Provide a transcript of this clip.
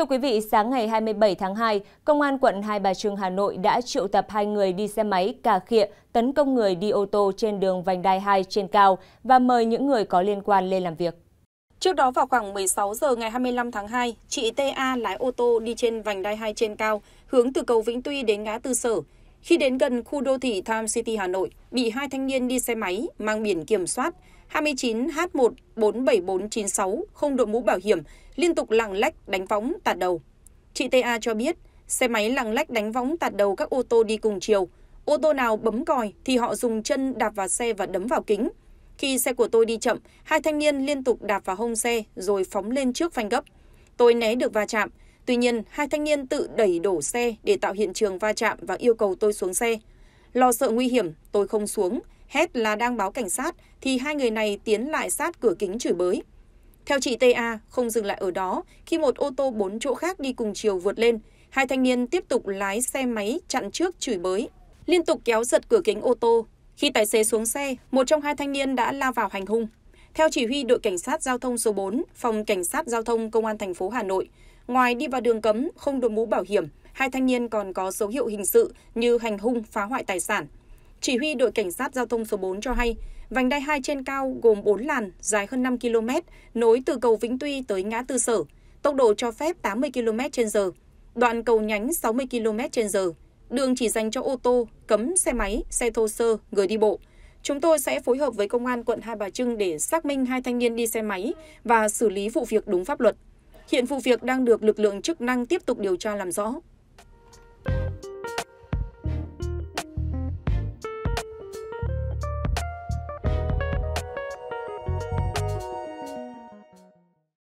Thưa quý vị, sáng ngày 27 tháng 2, Công an quận Hai Bà Trưng, Hà Nội đã triệu tập hai người đi xe máy cà khịa tấn công người đi ô tô trên đường vành đai 2 trên cao và mời những người có liên quan lên làm việc. Trước đó vào khoảng 16 giờ ngày 25 tháng 2, chị TA lái ô tô đi trên vành đai 2 trên cao, hướng từ cầu Vĩnh Tuy đến ngã Tư Sở, khi đến gần khu đô thị Time City Hà Nội, bị hai thanh niên đi xe máy mang biển kiểm soát 29 h 147496 không đội mũ bảo hiểm, liên tục lạng lách đánh võng tạt đầu. Chị TA cho biết, xe máy lạng lách đánh võng tạt đầu các ô tô đi cùng chiều. Ô tô nào bấm còi thì họ dùng chân đạp vào xe và đấm vào kính. Khi xe của tôi đi chậm, hai thanh niên liên tục đạp vào hông xe rồi phóng lên trước phanh gấp. Tôi né được va chạm, Tuy nhiên, hai thanh niên tự đẩy đổ xe để tạo hiện trường va chạm và yêu cầu tôi xuống xe. Lo sợ nguy hiểm, tôi không xuống, hét là đang báo cảnh sát thì hai người này tiến lại sát cửa kính chửi bới. Theo chị TA, không dừng lại ở đó, khi một ô tô bốn chỗ khác đi cùng chiều vượt lên, hai thanh niên tiếp tục lái xe máy chặn trước chửi bới, liên tục kéo giật cửa kính ô tô. Khi tài xế xuống xe, một trong hai thanh niên đã lao vào hành hung. Theo chỉ huy đội cảnh sát giao thông số 4, phòng cảnh sát giao thông công an thành phố Hà Nội, ngoài đi vào đường cấm không đội mũ bảo hiểm, hai thanh niên còn có dấu hiệu hình sự như hành hung, phá hoại tài sản. Chỉ huy đội cảnh sát giao thông số 4 cho hay, vành đai 2 trên cao gồm 4 làn, dài hơn 5 km, nối từ cầu Vĩnh Tuy tới ngã tư sở, tốc độ cho phép 80 km/h. Đoạn cầu nhánh 60 km/h. Đường chỉ dành cho ô tô, cấm xe máy, xe thô sơ, người đi bộ Chúng tôi sẽ phối hợp với công an quận Hai Bà Trưng để xác minh hai thanh niên đi xe máy và xử lý vụ việc đúng pháp luật. Hiện vụ việc đang được lực lượng chức năng tiếp tục điều tra làm rõ.